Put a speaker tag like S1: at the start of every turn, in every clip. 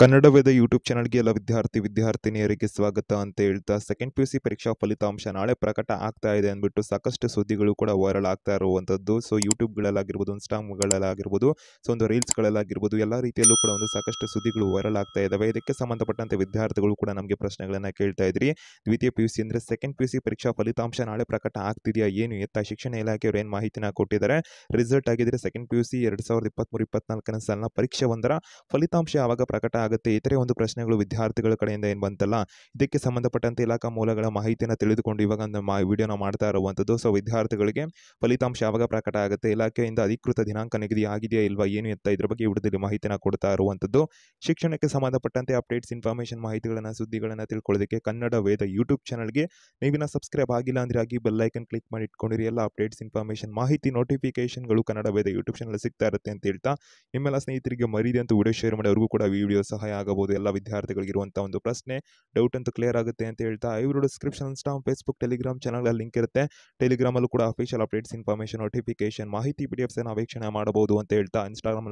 S1: Kannada Veda YouTube ಚಾನಲ್ಗೆ ಎಲ್ಲ ವಿದ್ಯಾರ್ಥಿ ವಿದ್ಯಾರ್ಥಿನಿಯರಿಗೆ ಸ್ವಾಗತ ಅಂತ ಹೇಳ್ತಾ ಸೆಕೆಂಡ್ ಪಿ ಯು ಸಿ ಪರೀಕ್ಷಾ ಫಲಿತಾಂಶ ನಾಳೆ ಪ್ರಕಟ ಆಗ್ತಾ ಇದೆ ಅಂದ್ಬಿಟ್ಟು ಸಾಕಷ್ಟು ಸುದ್ದಿಗಳು ಕೂಡ ವೈರಲ್ ಆಗ್ತಾ ಇರುವಂಥದ್ದು ಸೊ ಯೂಟ್ಯೂಬ್ಗಳಲ್ಲಾಗಿರ್ಬೋದು ಇನ್ಸ್ಟಾಗ್ರಾಮ್ಗಳಲ್ಲಾಗಿರ್ಬೋದು ಸೊ ಒಂದು ರೀಲ್ಸ್ಗಳಲ್ಲಾಗಿರ್ಬೋದು ಎಲ್ಲ ರೀತಿಯಲ್ಲೂ ಕೂಡ ಒಂದು ಸಾಕಷ್ಟು ಸುದ್ದಿಗಳು ವೈರಲ್ ಆಗ್ತಾ ಇದ್ದಾವೆ ಇದಕ್ಕೆ ಸಂಬಂಧಪಟ್ಟಂತೆ ವಿದ್ಯಾರ್ಥಿಗಳು ಕೂಡ ನಮಗೆ ಪ್ರಶ್ನೆಗಳನ್ನು ಕೇಳ್ತಾ ಇದ್ರಿ ದ್ವಿತೀಯ ಪಿ ಯು ಸಿ ಅಂದರೆ ಸೆಕೆಂಡ್ ಪಿ ಯು ಸಿ ಪರೀಕ್ಷಾ ಫಲಿತಾಂಶ ನಾಳೆ ಪ್ರಕಟ ಆಗ್ತಿದೆಯಾ ಏನು ಎತ್ತ ಶಿಕ್ಷಣ ಇಲಾಖೆಯವರು ಏನು ಮಾಹಿತಿನ ಕೊಟ್ಟಿದ್ದಾರೆ ರಿಸಲ್ಟ್ ಆಗಿದ್ರೆ ಸೆಕೆಂಡ್ ಪಿ ಯು ಸಿ ಎರಡು ಸಾವಿರದ ಇಪ್ಪತ್ತ್ಮೂರು ಇಪ್ಪತ್ನಾಲ್ಕನೇ ಸಾಲಿನ ಪರೀಕ್ಷೆ ಒಂದರ ಫಲಿತಾಂಶ ಯಾವಾಗ ಪ್ರಕಟ ಆಗುತ್ತೆ ಇತರೆ ಒಂದು ಪ್ರಶ್ನೆಗಳು ವಿದ್ಯಾರ್ಥಿಗಳ ಕಡೆಯಿಂದ ಏನು ಬಂತಲ್ಲ ಇದಕ್ಕೆ ಸಂಬಂಧಪಟ್ಟಂತೆ ಇಲಾಖಾ ಮೂಲಗಳ ಮಾಹಿತಿಯನ್ನು ತಿಳಿದುಕೊಂಡು ಇವಾಗ ಮಾ ವಿಡಿಯೋನ ಮಾಡ್ತಾ ಇರುವಂಥದ್ದು ಸೊ ವಿದ್ಯಾರ್ಥಿಗಳಿಗೆ ಫಲಿತಾಂಶ ಯಾವಾಗ ಪ್ರಕಟ ಆಗುತ್ತೆ ಇಲಾಖೆಯಿಂದ ಅಧಿಕೃತ ದಿನಾಂಕ ನಿಗದಿ ಆಗಿದೆಯಾ ಇಲ್ವಾ ಏನು ಎತ್ತ ಇದ್ರ ಬಗ್ಗೆ ವಿಡಿಯೋದಲ್ಲಿ ಮಾಹಿತಿನ ಕೊಡ್ತಾ ಇರುವಂಥದ್ದು ಶಿಕ್ಷಣಕ್ಕೆ ಸಂಬಂಧಪಟ್ಟಂತೆ ಅಪ್ಡೇಟ್ಸ್ ಇನ್ಫಾರ್ಮೇಷನ್ ಮಾಹಿತಿಗಳನ್ನು ಸುದ್ದಿಗಳನ್ನು ತಿಳ್ಕೊಳ್ಳೋದಕ್ಕೆ ಕನ್ನಡ ವೇದ ಯೂಟ್ಯೂಬ್ ಚಾನಲ್ಗೆ ನೀವಿನ ಸಬ್ಸ್ಕ್ರೈಬ್ ಆಗಿಲ್ಲ ಅಂದರೆ ಆಗಿ ಬೆಲ್ಲೈಕನ್ ಕ್ಲಿಕ್ ಮಾಡಿ ಇಟ್ಕೊಂಡಿರಿ ಎಲ್ಲ ಅಪ್ಡೇಟ್ಸ್ ಇನ್ಫಾರ್ಮೇಷನ್ ಮಾಹಿತಿ ನೋಟಿಫಿಕೇಶನ್ಗಳು ಕನ್ನಡ ವೇದ ಯೂಟ್ಯೂಬ್ ಚಾನಲ್ ಸಿಗ್ತಾ ಇರುತ್ತೆ ಅಂತ ಹೇಳ್ತಾ ನಿಮ್ಮೆಲ್ಲ ಸ್ನೇಹಿತರಿಗೆ ಮರೀದೆ ಅಂತ ವಿಡಿಯೋ ಶೇರ್ ಮಾಡಿ ಅವ್ರಿಗೂ ಕೂಡ ವಿಡಿಯೋ ಸಹಾಯ ಆಗಬಹುದು ಎಲ್ಲ ವಿದ್ಯಾರ್ಥಿಗಳಿಗಿರುವಂಥ ಒಂದು ಪ್ರಶ್ನೆ ಡೌಟ್ ಅಂತೂ ಕ್ಲಿಯರ್ ಆಗುತ್ತೆ ಅಂತ ಹೇಳ್ತಾ ಇವರು ಡಿಸ್ಕ್ರಿಪ್ಷನ್ ಸ್ಟಾಮ್ ಫೇಸ್ಬುಕ್ ಟೆಲಿಗ್ರಾಮ್ ಚಾನಲ್ ಲಿಂಕ್ ಇರುತ್ತೆ ಟೆಲಿಗ್ರಾಮಲ್ಲೂ ಕೂಡ ಅಫಿಷಿಯಲ್ ಅಪ್ಡೇಟ್ಸ್ ಇನ್ಫಾರ್ಮೇಷನ್ ನೋಟಿಫಿಕೇಶನ್ ಮಾಹಿತಿ ಪಿ ಡಿ ಎಫ್ಸನ್ನು ವೀಕ್ಷಣೆ ಮಾಡಬಹುದು ಅಂತ ಹೇಳ್ತಾ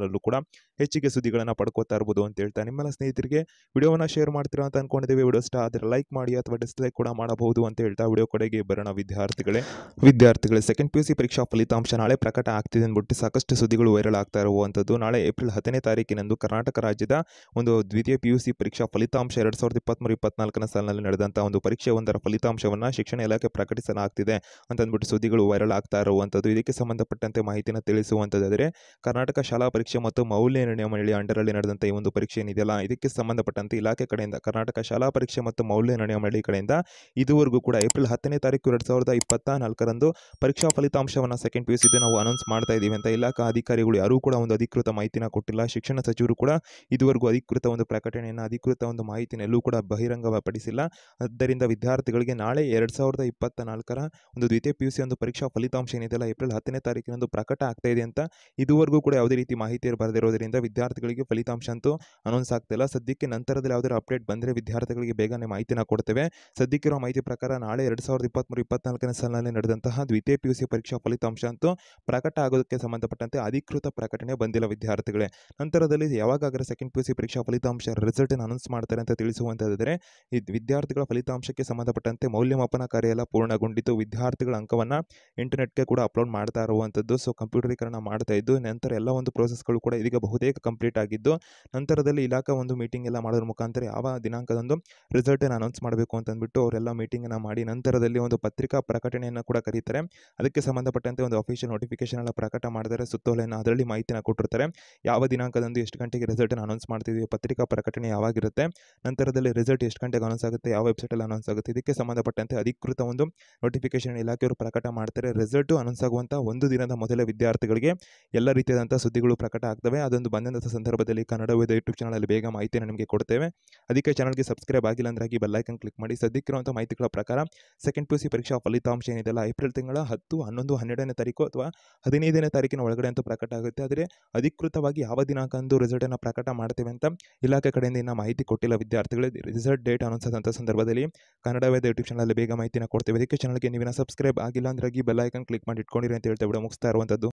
S1: ಅಲ್ಲೂ ಕೂಡ ಹೆಚ್ಚಿಗೆ ಸುದ್ದಿಗಳನ್ನು ಪಡ್ಕೋತಾ ಇರಬಹುದು ಅಂತ ಹೇಳ್ತಾ ನಿಮ್ಮೆಲ್ಲ ಸ್ನೇಹಿತರಿಗೆ ವಿಡಿಯೋವನ್ನು ಶೇರ್ ಮಾಡ್ತೀರಾ ಅಂತ ಅನ್ಕೊಂಡಿದ್ದೀವಿ ವಿಡಿಯೋ ಇಷ್ಟ ಆದರೆ ಲೈಕ್ ಮಾಡಿ ಅಥವಾ ಡಿಸ್ಲೈಕ್ ಕೂಡ ಮಾಡಬಹುದು ಅಂತ ಹೇಳ್ತಾ ವಿಡಿಯೋ ಕಡೆಗೆ ಬರೋಣ ವಿದ್ಯಾರ್ಥಿಗಳೇ ವಿದ್ಯಾರ್ಥಿಗಳೇ ಸೆಕೆಂಡ್ ಪಿ ಯು ಸಿ ಪರೀಕ್ಷಾ ಫಲಿತಾಂಶ ನಾಳೆ ಪ್ರಕಟ ಆಗ್ತಿದೆ ಅಂದ್ಬಿಟ್ಟು ಸಾಕಷ್ಟು ಸುದ್ದಿಗಳು ವೈರಲ್ ಆಗ್ತಾ ಇರುವಂಥದ್ದು ನಾಳೆ ಏಪ್ರಿಲ್ ಹತ್ತನೇ ತಾರೀಕಿನಂದು ಕರ್ನಾಟಕ ರಾಜ್ಯದ ಒಂದು ಒಂದು ದ್ವಿತೀಯ ಪಿ ಸಿ ಪರೀಕ್ಷಾ ಫಲಿತಾಂಶ ಎರಡು ಸಾವಿರದ ಇಪ್ಪತ್ತ್ಮೂರು ಇಪ್ಪತ್ನಾಲ್ಕನೇ ಸಾಲಿನಲ್ಲಿ ನಡೆದಂಥ ಒಂದು ಪರೀಕ್ಷೆ ಒಂದರ ಫಲಿತಾಂಶವನ್ನು ಶಿಕ್ಷಣ ಇಲಾಖೆ ಪ್ರಕಟಿಸಲಾಗ್ತಿದೆ ಅಂತಂದ್ಬಿಟ್ಟು ಸುದ್ದಿಗಳು ವೈರಲ್ ಆಗ್ತಾ ಇರುವಂಥದ್ದು ಇದಕ್ಕೆ ಸಂಬಂಧಪಟ್ಟಂತೆ ಮಾಹಿತಿಯನ್ನು ತಿಳಿಸುವಂಥದ್ದಾದರೆ ಕರ್ನಾಟಕ ಶಾಲಾ ಪರೀಕ್ಷೆ ಮತ್ತು ಮೌಲ್ಯ ನಿರ್ಣಯ ಮಂಡಳಿ ಅಂಡರಲ್ಲಿ ನಡೆದಂಥ ಈ ಒಂದು ಪರೀಕ್ಷೆ ಏನಿದೆಯಲ್ಲ ಇದಕ್ಕೆ ಸಂಬಂಧಪಟ್ಟಂತೆ ಇಲಾಖೆ ಕಡೆಯಿಂದ ಕರ್ನಾಟಕ ಶಾಲಾ ಪರೀಕ್ಷೆ ಮತ್ತು ಮೌಲ್ಯ ನಿರ್ಣಯ ಮಂಡಳಿ ಕಡೆಯಿಂದ ಇದುವರೆಗೂ ಕೂಡ ಏಪ್ರಿಲ್ ಹತ್ತನೇ ತಾರೀಕು ಎರಡು ಸಾವಿರದ ಇಪ್ಪತ್ತ ನಾಲ್ಕರಂದು ಪರೀಕ್ಷಾ ಫಲಿತಾಂಶವನ್ನು ಸೆಕೆಂಡ್ ಪಿ ಯು ಸಿದ್ದು ನಾವು ಅನೌನ್ಸ್ ಮಾಡ್ತಾ ಇದ್ದೀವಿ ಅಂತ ಇಲಾಖಾ ಅಧಿಕಾರಿಗಳು ಯಾರೂ ಕೂಡ ಒಂದು ಅಧಿಕೃತ ಮಾಹಿತಿನ ಕೊಟ್ಟಿಲ್ಲ ಶಿಕ್ಷಣ ಸಚಿವರು ಕೂಡ ಇದುವರೆಗೂ ಅಧಿಕೃತ ಅಧಿಕೃತ ಒಂದು ಪ್ರಕಟಣೆಯನ್ನು ಅಧಿಕೃತ ಒಂದು ಮಾಹಿತಿಯನ್ನು ಎಲ್ಲೂ ಕೂಡ ಬಹಿರಂಗಪಡಿಸಿಲ್ಲ ಆದ್ದರಿಂದ ವಿದ್ಯಾರ್ಥಿಗಳಿಗೆ ನಾಳೆ ಎರಡು ಸಾವಿರದ ಇಪ್ಪತ್ತ ನಾಲ್ಕರ ಒಂದು ದ್ವಿತೀಯ ಪಿ ಯು ಸಿ ಒಂದು ಪರೀಕ್ಷಾ ಫಲಿತಾಂಶ ಏನಿದೆಯಲ್ಲ ಏಪ್ರಿಲ್ ಹತ್ತನೇ ತಾರೀಕಿನಂದು ಪ್ರಕಟ ಆಗ್ತಾ ಇದೆ ಅಂತ ಇದುವರೆಗೂ ಕೂಡ ಯಾವುದೇ ರೀತಿ ಮಾಹಿತಿ ಬರೆದಿರೋದ್ರಿಂದ ವಿದ್ಯಾರ್ಥಿಗಳಿಗೆ ಫಲಿತಾಂಶ ಅಂತೂ ಅನೌನ್ಸ್ ಆಗ್ತಿಲ್ಲ ಸದ್ಯಕ್ಕೆ ನಂತರದಲ್ಲಿ ಯಾವುದೇ ಅಪ್ಡೇಟ್ ಬಂದರೆ ವಿದ್ಯಾರ್ಥಿಗಳಿಗೆ ಬೇಗನೆ ಮಾಹಿತಿನ ಕೊಡ್ತೇವೆ ಸದ್ಯಕ್ಕಿರೋ ಮಾಹಿತಿ ಪ್ರಕಾರ ನಾಳೆ ಎರಡು ಸಾವಿರದ ಇಪ್ಪತ್ತ್ಮೂರು ಇಪ್ಪತ್ನಾಲ್ಕನೇ ಸಾಲಿನಲ್ಲಿ ನಡೆದಂತಹ ದ್ವಿತೀಯ ಪಿ ಯು ಸಿ ಪರೀಕ್ಷಾ ಫಲಿತಾಂಶ ಅಂತೂ ಪ್ರಕಟ ಆಗೋದಕ್ಕೆ ಸಂಬಂಧಪಟ್ಟಂತೆ ಅಧಿಕೃತ ಪ್ರಕಟಣೆ ಬಂದಿಲ್ಲ ವಿದ್ಯಾರ್ಥಿಗಳೇ ನಂತರದಲ್ಲಿ ಯಾವಾಗಾದರೆ ಸೆಕೆಂಡ್ ಪಿ ಯು ಸಿ ಪರೀಕ್ಷಾ ಫಲಿತಾಂಶ ರಿಸಲ್ಟನ್ನು ಅನೌನ್ಸ್ ಮಾಡ್ತಾರೆ ಅಂತ ತಿಳಿಸುವಂಥದ್ದರೆ ಈ ವಿದ್ಯಾರ್ಥಿಗಳ ಫಲಿತಾಂಶಕ್ಕೆ ಸಂಬಂಧಪಟ್ಟಂತೆ ಮೌಲ್ಯಮಾಪನ ಕಾರ್ಯ ಎಲ್ಲ ಪೂರ್ಣಗೊಂಡಿದ್ದು ವಿದ್ಯಾರ್ಥಿಗಳ ಅಂಕವನ್ನು ಇಂಟರ್ನೆಟ್ಗೆ ಕೂಡ ಅಪ್ಲೋಡ್ ಮಾಡ್ತಾ ಇರುವಂಥದ್ದು ಸೊ ಕಂಪ್ಯೂಟರೀಕರಣ ಮಾಡ್ತಾ ಇದ್ದು ನಂತರ ಎಲ್ಲ ಒಂದು ಪ್ರೋಸೆಸ್ಗಳು ಕೂಡ ಇದೀಗ ಬಹುತೇಕ ಕಂಪ್ಲೀಟ್ ಆಗಿದ್ದು ನಂತರದಲ್ಲಿ ಇಲಾಖಾ ಒಂದು ಮೀಟಿಂಗ್ ಎಲ್ಲ ಮಾಡೋದ್ರ ಮುಖಾಂತರ ಯಾವ ದಿನಾಂಕದಂದು ರಿಸಲ್ಟನ್ನು ಅನೌನ್ಸ್ ಮಾಡಬೇಕು ಅಂತಂದ್ಬಿಟ್ಟು ಅವರೆಲ್ಲ ಮೀಟಿಂಗನ್ನು ಮಾಡಿ ನಂತರದಲ್ಲಿ ಒಂದು ಪತ್ರಿಕಾ ಪ್ರಕಟಣೆಯನ್ನು ಕೂಡ ಕರೀತಾರೆ ಅದಕ್ಕೆ ಸಂಬಂಧಪಟ್ಟಂತೆ ಒಂದು ಅಫಿಷಿಯಲ್ ನೋಟಿಫಿಕೇಶನ್ ಎಲ್ಲ ಪ್ರಕಟ ಮಾಡಿದರೆ ಸುತ್ತೋಲೆಯನ್ನು ಅದರಲ್ಲಿ ಮಾಹಿತಿನ ಕೊಟ್ಟಿರ್ತಾರೆ ಯಾವ ದಿನಾಂಕದಂದು ಎಷ್ಟು ಗಂಟೆಗೆ ರಿಸಲ್ಟನ್ನು ಅನೌನ್ಸ್ ಮಾಡ್ತಿದ್ವಿ ಪತ್ರಿಕಾ ಪ್ರಕಟಣೆ ಯಾವಾಗಿರುತ್ತೆ ನಂತರದಲ್ಲಿ ರಿಸಲ್ಟ್ ಎಷ್ಟು ಗಂಟೆಗೆ ಅನೌನ್ಸ್ ಆಗುತ್ತೆ ಯಾವ ವೆಬ್ಸೈಟಲ್ಲಿ ಅನೌನ್ಸ್ ಆಗುತ್ತೆ ಇದಕ್ಕೆ ಸಂಬಂಧಪಟ್ಟಂತೆ ಅಧಿಕೃತ ಒಂದು ನೋಟಿಫಿಕೇಶನ್ ಇಲಾಖೆಯವರು ಪ್ರಕಟ ಮಾಡ್ತಾರೆ ರಿಸಲ್ಟು ಅನೌನ್ಸ್ ಆಗುವಂಥ ಒಂದು ದಿನದ ಮೊದಲೇ ವಿದ್ಯಾರ್ಥಿಗಳಿಗೆ ಎಲ್ಲ ರೀತಿಯಾದಂಥ ಸುದ್ದಿಗಳು ಪ್ರಕಟ ಆಗ್ತವೆ ಅದೊಂದು ಬಂದಂಥ ಸಂದರ್ಭದಲ್ಲಿ ಕನ್ನಡ ವೇದ ಯೂಟ್ಯೂಬ್ ಚಾನಲಲ್ಲಿ ಬೇಗ ಮಾಹಿತಿಯನ್ನು ನಿಮಗೆ ಕೊಡ್ತೇವೆ ಅದಕ್ಕೆ ಚಾನಲ್ಗೆ ಸಬ್ಸ್ಕ್ರೈಬ್ ಆಗಿಲ್ಲ ಅಂದರೆ ಆಗಿ ಬೆಲ್ಲೈಕನ್ ಕ್ಲಿಕ್ ಮಾಡಿ ಸದ್ಯಕ್ಕಿರುವಂಥ ಮಾಹಿತಿಗಳ ಪ್ರಕಾರ ಸೆಕೆಂಡ್ ಪಿ ಸಿ ಪರೀಕ್ಷಾ ಫಲಿತಾಂಶ ಏನಿದೆಲ್ಲ ಏಪ್ರಿಲ್ ತಿಂಗಳ ಹತ್ತು ಹನ್ನೊಂದು ಹನ್ನೆರಡನೇ ತಾರೀಕು ಅಥವಾ ಹದಿನೈದನೇ ತಾರೀಕಿನ ಒಳಗಡೆ ಅಂತೂ ಪ್ರಕಟ ಆಗುತ್ತೆ ಆದರೆ ಅಧಿಕೃತವಾಗಿ ಯಾವ ದಿನಾಂಕ ಅಂದು ರಿಸಲ್ಟನ್ನು ಪ್ರಕಟ ಮಾಡ್ತೇವೆ ಅಂತ ಇಲಾಖೆ ಕಡೆಯಿಂದ ಇನ್ನೂ ಮಾಹಿತಿ ಕೊಟ್ಟಿಲ್ಲ ವಿದ್ಯಾರ್ಥಿಗಳಿಗೆ ರಿಸಲ್ಟ್ ಡೇಟ್ ಅನೌನ್ಸ್ ಸಂದರ್ಭದಲ್ಲಿ ಕನ್ನಡ ವೇದ ಯೂಟ್ಯೂಬ್ ಚಾನಲಲ್ಲಿ ಬೇಗ ಮಾಹಿತಿನ ಕೊಡ್ತೇವೆ ಇದಕ್ಕೆ ಚಾನಲ್ಗೆ ನೀವಿನ ಸಬ್ಸ್ಕ್ರೈಬ್ ಆಗಿಲ್ಲ ಅಂದ್ರಾಗಿ ಬೆಲ್ ಕ್ಲಿಕ್ ಮಾಡಿ ಇಟ್ಕೊಂಡಿರಿ ಅಂತ ಹೇಳ್ತಾ ಬಿಡ ಮುಗಿಸ್ತಾ ಇರುವಂಥದ್ದು